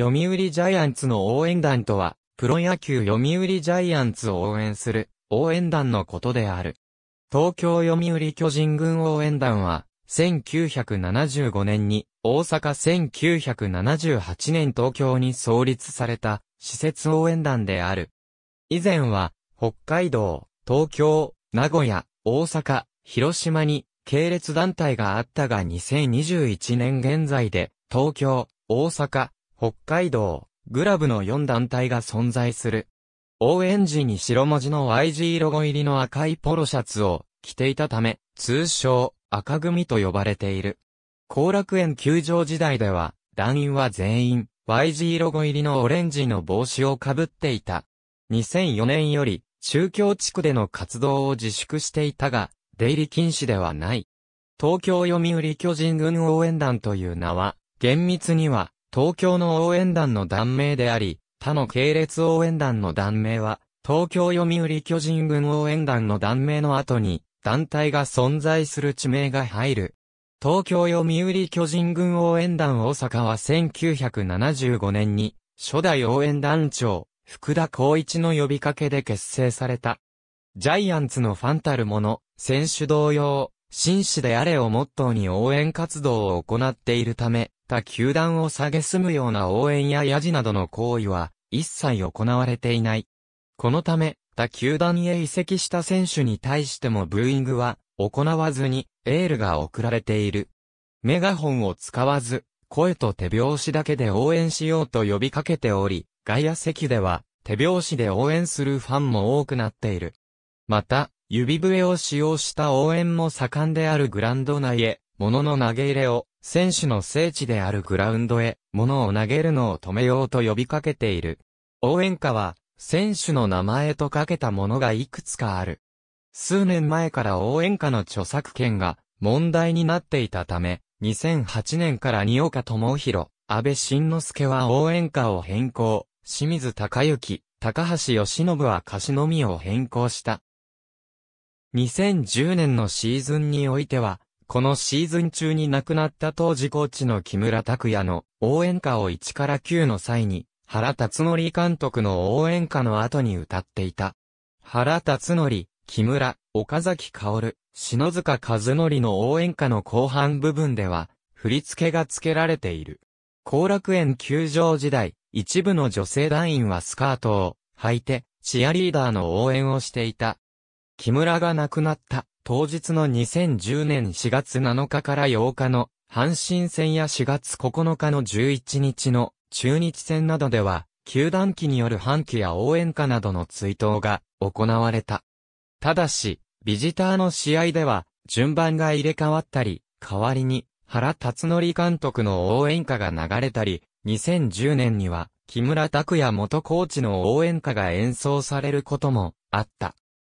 読売ジャイアンツの応援団とは、プロ野球読売ジャイアンツを応援する、応援団のことである。東京読売巨人軍応援団は、1975年に、大阪1978年東京に創立された、施設応援団である。以前は、北海道、東京、名古屋、大阪、広島に、系列団体があったが2021年現在で、東京、大阪、北海道、グラブの4団体が存在する。応援時に白文字の YG ロゴ入りの赤いポロシャツを着ていたため、通称、赤組と呼ばれている。後楽園球場時代では、団員は全員、YG ロゴ入りのオレンジの帽子をかぶっていた。2004年より、中京地区での活動を自粛していたが、出入り禁止ではない。東京読売巨人軍応援団という名は、厳密には、東京の応援団の団名であり、他の系列応援団の団名は、東京読売巨人軍応援団の団名の後に、団体が存在する地名が入る。東京読売巨人軍応援団大阪は1975年に、初代応援団長、福田光一の呼びかけで結成された。ジャイアンツのファンたる者、選手同様、紳士であれをモットーに応援活動を行っているため、った球団を蔑むような応援やヤジなどの行為は、一切行われていない。このため、他球団へ移籍した選手に対してもブーイングは行わずにエールが送られている。メガホンを使わず、声と手拍子だけで応援しようと呼びかけており、外野席では手拍子で応援するファンも多くなっている。また、指笛を使用した応援も盛んであるグランド内へ、物の投げ入れを選手の聖地であるグラウンドへ、物を投げるのを止めようと呼びかけている。応援歌は、選手の名前とかけたものがいくつかある。数年前から応援歌の著作権が問題になっていたため、2008年から二岡智弘、安倍晋之助は応援歌を変更、清水隆之、高橋義信は歌詞のみを変更した。2010年のシーズンにおいては、このシーズン中に亡くなった当時コーチの木村拓也の応援歌を1から9の際に、原辰則監督の応援歌の後に歌っていた。原辰則、木村、岡崎薫、篠塚和則の応援歌の後半部分では、振り付けが付けられている。後楽園球場時代、一部の女性団員はスカートを履いて、チアリーダーの応援をしていた。木村が亡くなった。当日の2010年4月7日から8日の阪神戦や4月9日の11日の中日戦などでは、球団機による半旗や応援歌などの追悼が行われた。ただし、ビジターの試合では、順番が入れ替わったり、代わりに、原辰則監督の応援歌が流れたり、2010年には、木村拓也元コーチの応援歌が演奏されることもあった。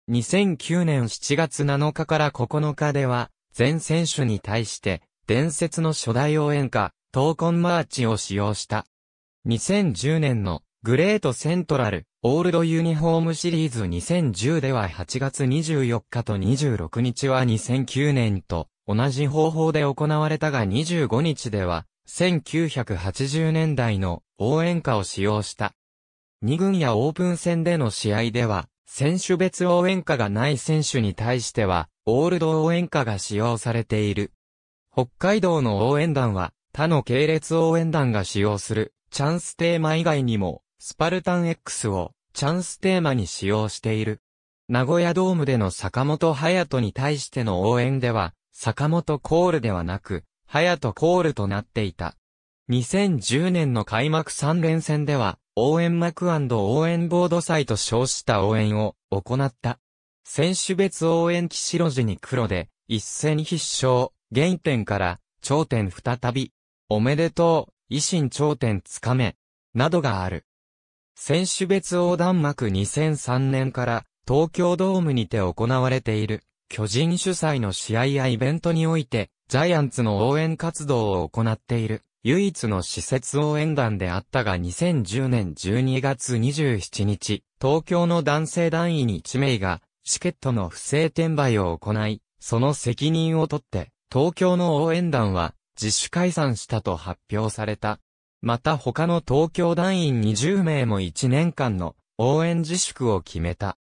2009年7月7日から9日では、全選手に対して、伝説の初代応援歌、トーコンマーチを使用した。2010年のグレートセントラル、オールドユニフォームシリーズ2010では8月24日と26日は2009年と同じ方法で行われたが25日では1980年代の応援歌を使用した。2軍やオープン戦での試合では選手別応援歌がない選手に対しては、オールド応援歌が使用されている。北海道の応援団は、他の系列応援団が使用する、チャンステーマ以外にも、スパルタン X を、チャンステーマに使用している。名古屋ドームでの坂本隼人に対しての応援では、坂本コールではなく、隼人コールとなっていた。2010年の開幕3連戦では、応援幕応援ボード祭と称した応援を行った。選手別応援騎士路地に黒で、一戦必勝、原点から頂点再び、おめでとう、維新頂点つかめ、などがある。選手別横断幕2003年から東京ドームにて行われている巨人主催の試合やイベントにおいてジャイアンツの応援活動を行っている。唯一の施設応援団であったが2010年12月27日、東京の男性団員1名が、チケットの不正転売を行い、その責任を取って、東京の応援団は、自主解散したと発表された。また他の東京団員20名も1年間の応援自粛を決めた。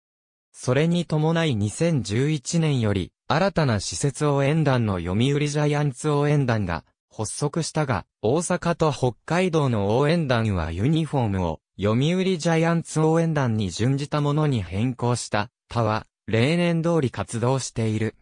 それに伴い2011年より新たな施設応援団の読売ジャイアンツ応援団が発足したが、大阪と北海道の応援団はユニフォームを、読売ジャイアンツ応援団に準じたものに変更した、他は、例年通り活動している。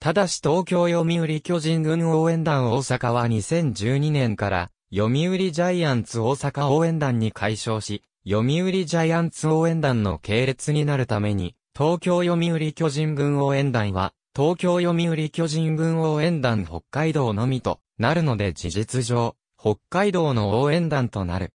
ただし東京読売巨人軍応援団大阪は2012年から、読売ジャイアンツ大阪応援団に改称し、読売ジャイアンツ応援団の系列になるために、東京読売巨人軍応援団は、東京読売巨人軍応援団北海道のみとなるので事実上、北海道の応援団となる。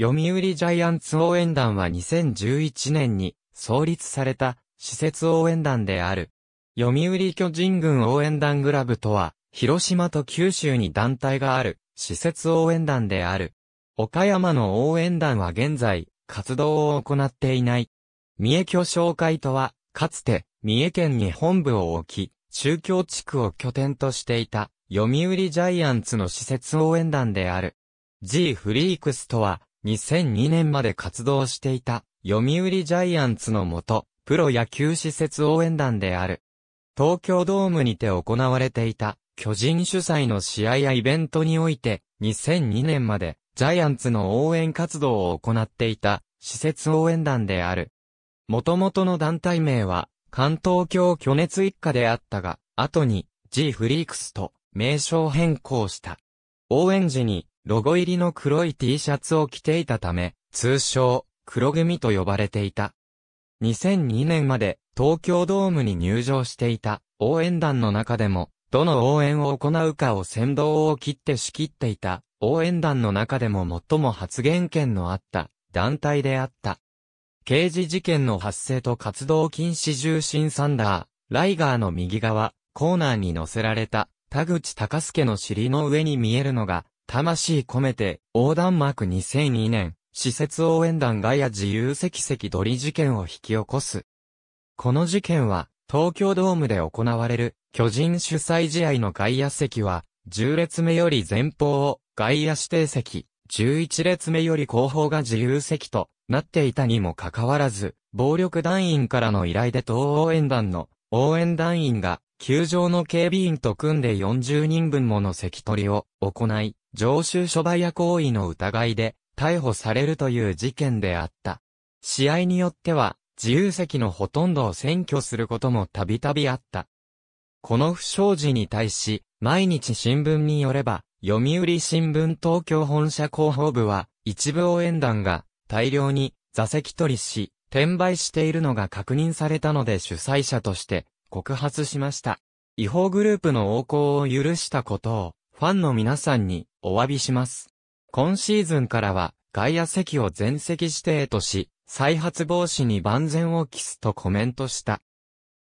読売ジャイアンツ応援団は2011年に創立された施設応援団である。読売巨人軍応援団グラブとは、広島と九州に団体がある施設応援団である。岡山の応援団は現在、活動を行っていない。三重巨商会とは、かつて、三重県に本部を置き、中京地区を拠点としていた、読売ジャイアンツの施設応援団である。G フリークスとは、2002年まで活動していた、読売ジャイアンツのもと、プロ野球施設応援団である。東京ドームにて行われていた、巨人主催の試合やイベントにおいて、2002年まで、ジャイアンツの応援活動を行っていた、施設応援団である。元々の団体名は、関東京巨熱一家であったが、後に、G フリークスと、名称変更した。応援時にロゴ入りの黒い T シャツを着ていたため、通称、黒組と呼ばれていた。2002年まで東京ドームに入場していた応援団の中でも、どの応援を行うかを先導を切って仕切っていた応援団の中でも最も発言権のあった団体であった。刑事事件の発生と活動禁止重心サンダー、ライガーの右側、コーナーに載せられた田口隆介の尻の上に見えるのが、魂込めて、横断幕2002年、施設応援団ガヤ自由席席取り事件を引き起こす。この事件は、東京ドームで行われる、巨人主催試合の外野席は、10列目より前方を外野指定席、11列目より後方が自由席となっていたにもかかわらず、暴力団員からの依頼で当応援団の応援団員が球場の警備員と組んで40人分もの席取りを行い、常習諸売や行為の疑いで逮捕されるという事件であった。試合によっては、自由席のほとんどを占拠することもたびたびあった。この不祥事に対し、毎日新聞によれば、読売新聞東京本社広報部は、一部応援団が大量に座席取りし、転売しているのが確認されたので主催者として告発しました。違法グループの横行を許したことを、ファンの皆さんにお詫びします。今シーズンからは、外野席を全席指定とし、再発防止に万全を期すとコメントした。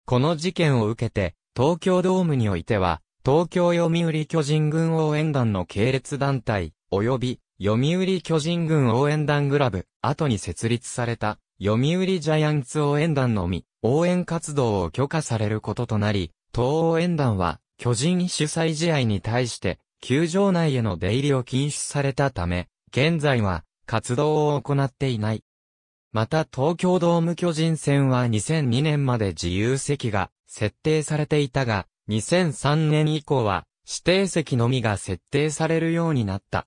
この事件を受けて、東京ドームにおいては、東京読売巨人軍応援団の系列団体、及び読売巨人軍応援団グラブ、後に設立された、読売ジャイアンツ応援団のみ、応援活動を許可されることとなり、当応援団は、巨人主催試合に対して、球場内への出入りを禁止されたため、現在は、活動を行っていない。また東京ドーム巨人戦は2002年まで自由席が設定されていたが、2003年以降は指定席のみが設定されるようになった。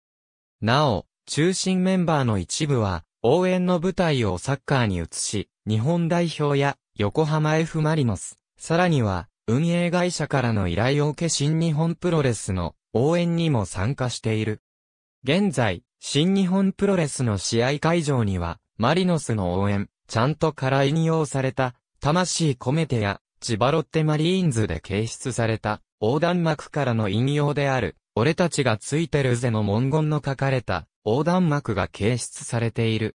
なお、中心メンバーの一部は、応援の舞台をサッカーに移し、日本代表や横浜 F・ マリノス、さらには、運営会社からの依頼を受け新日本プロレスの応援にも参加している。現在、新日本プロレスの試合会場には、マリノスの応援、ちゃんとから引用された、魂込めてや、千葉ロッテマリーンズで掲出された、横断幕からの引用である、俺たちがついてるぜの文言の書かれた横断幕が掲出されている。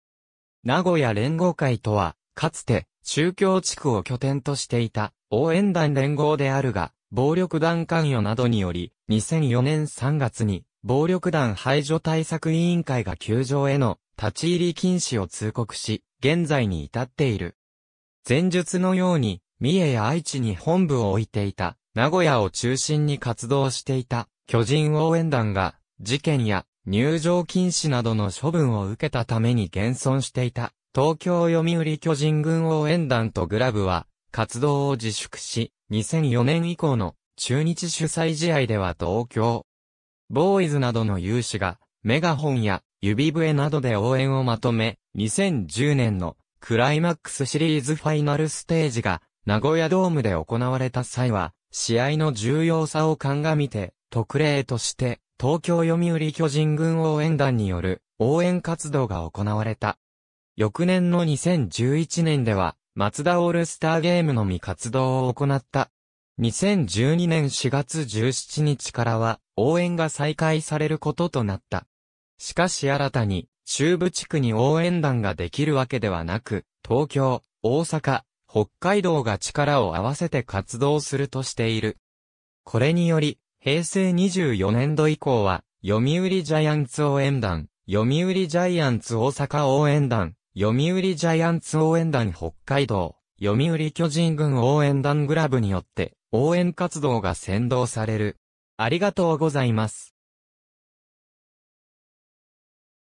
名古屋連合会とは、かつて中京地区を拠点としていた応援団連合であるが、暴力団関与などにより、2004年3月に暴力団排除対策委員会が球場への立ち入り禁止を通告し、現在に至っている。前述のように、三重や愛知に本部を置いていた、名古屋を中心に活動していた巨人応援団が、事件や入場禁止などの処分を受けたために現存していた、東京読売巨人軍応援団とグラブは、活動を自粛し、2004年以降の中日主催試合では東京、ボーイズなどの有志が、メガホンや指笛などで応援をまとめ、2010年のクライマックスシリーズファイナルステージが名古屋ドームで行われた際は、試合の重要さを鑑みて、特例として、東京読売巨人軍応援団による応援活動が行われた。翌年の2011年では、松田オールスターゲームのみ活動を行った。2012年4月17日からは、応援が再開されることとなった。しかし新たに、中部地区に応援団ができるわけではなく、東京、大阪、北海道が力を合わせて活動するとしている。これにより、平成24年度以降は、読売ジャイアンツ応援団、読売ジャイアンツ大阪応援団、読売ジャイアンツ応援団北海道、読売巨人軍応援団グラブによって、応援活動が先導される。ありがとうございます。